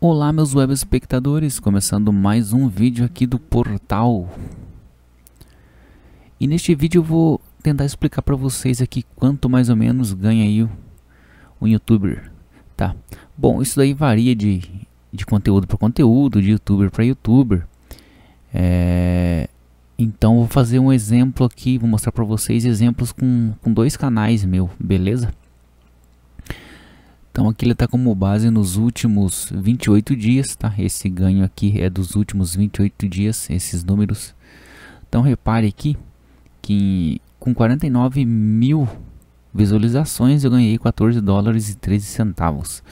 Olá meus web espectadores, começando mais um vídeo aqui do portal. E neste vídeo eu vou tentar explicar para vocês aqui quanto mais ou menos ganha aí o, o youtuber, tá? Bom, isso daí varia de, de conteúdo para conteúdo, de youtuber para youtuber. É, então vou fazer um exemplo aqui, vou mostrar para vocês exemplos com, com dois canais meu, beleza? Então aqui ele está como base nos últimos 28 dias, tá? Esse ganho aqui é dos últimos 28 dias, esses números. Então repare aqui que com 49 mil visualizações eu ganhei 14 dólares e 13 centavos.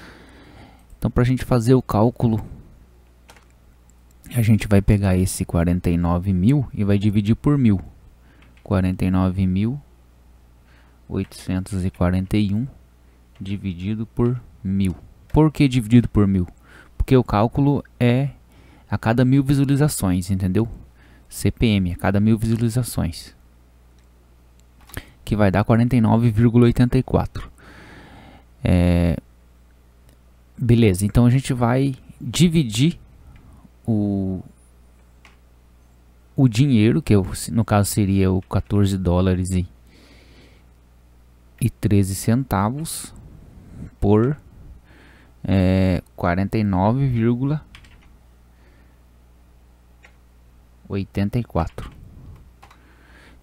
Então para a gente fazer o cálculo, a gente vai pegar esse 49 mil e vai dividir por mil. 49 mil 841 dividido por mil. Por que dividido por mil? Porque o cálculo é a cada mil visualizações, entendeu? CPM, a cada mil visualizações. Que vai dar 49,84. É... Beleza, então a gente vai dividir o, o dinheiro, que eu, no caso seria o 14 dólares e, e 13 centavos, por é, 49,84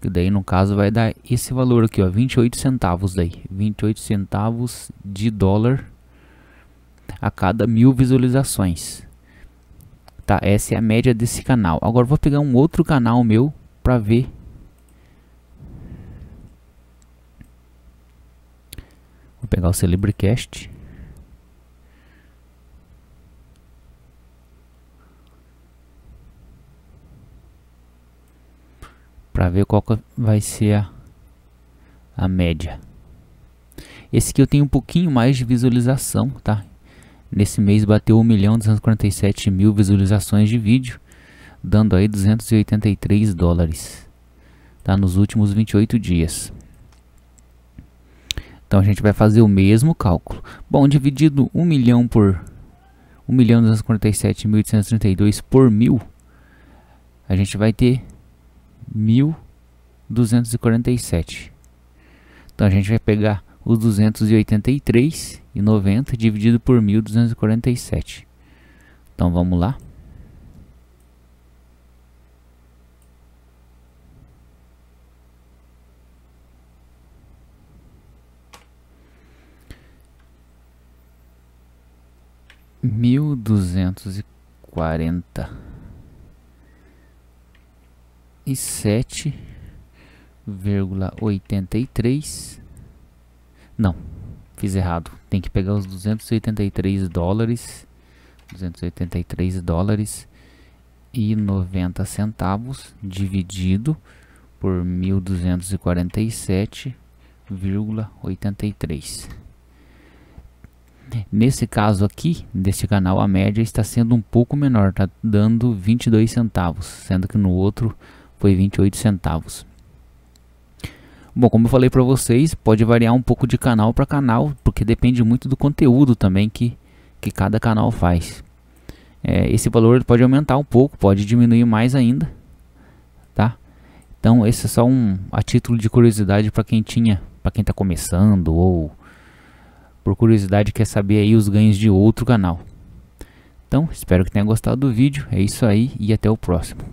que daí no caso vai dar esse valor aqui ó 28 centavos daí 28 centavos de dólar a cada mil visualizações tá essa é a média desse canal agora vou pegar um outro canal meu para ver pegar o CelebriCast. Para ver qual vai ser a, a média. Esse aqui eu tenho um pouquinho mais de visualização, tá? Nesse mês bateu 1 milhão 247 mil visualizações de vídeo, dando aí 283 dólares, tá? Nos últimos 28 dias. Então a gente vai fazer o mesmo cálculo. Bom, dividido 1 milhão por 1.247.832 por 1.000, a gente vai ter 1.247. Então a gente vai pegar os 283,90 dividido por 1.247. Então vamos lá. mil duzentos e quarenta e sete vírgula oitenta e três não fiz errado tem que pegar os duzentos e e três dólares duzentos e e três dólares e noventa centavos dividido por mil duzentos e quarenta e sete vírgula oitenta e três Nesse caso aqui, deste canal, a média está sendo um pouco menor, está dando 22 centavos, sendo que no outro foi 28 centavos. Bom, como eu falei para vocês, pode variar um pouco de canal para canal, porque depende muito do conteúdo também que, que cada canal faz. É, esse valor pode aumentar um pouco, pode diminuir mais ainda, tá? Então esse é só um a título de curiosidade para quem tinha, para quem está começando ou por curiosidade quer saber aí os ganhos de outro canal. Então, espero que tenha gostado do vídeo, é isso aí e até o próximo.